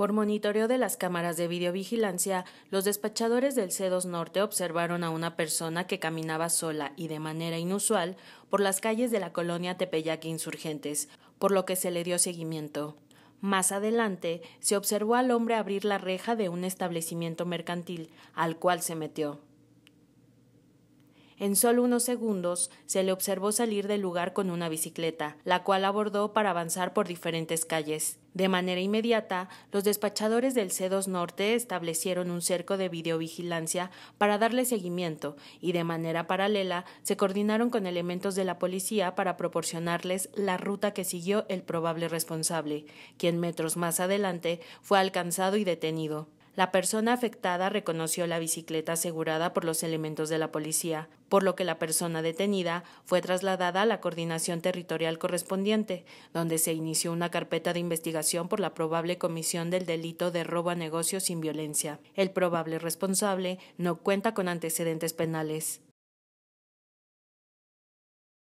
Por monitoreo de las cámaras de videovigilancia, los despachadores del C2 Norte observaron a una persona que caminaba sola y de manera inusual por las calles de la colonia Tepeyac Insurgentes, por lo que se le dio seguimiento. Más adelante, se observó al hombre abrir la reja de un establecimiento mercantil, al cual se metió. En solo unos segundos se le observó salir del lugar con una bicicleta, la cual abordó para avanzar por diferentes calles. De manera inmediata, los despachadores del C2 Norte establecieron un cerco de videovigilancia para darle seguimiento y de manera paralela se coordinaron con elementos de la policía para proporcionarles la ruta que siguió el probable responsable, quien metros más adelante fue alcanzado y detenido. La persona afectada reconoció la bicicleta asegurada por los elementos de la policía, por lo que la persona detenida fue trasladada a la coordinación territorial correspondiente, donde se inició una carpeta de investigación por la probable comisión del delito de robo a negocio sin violencia. El probable responsable no cuenta con antecedentes penales.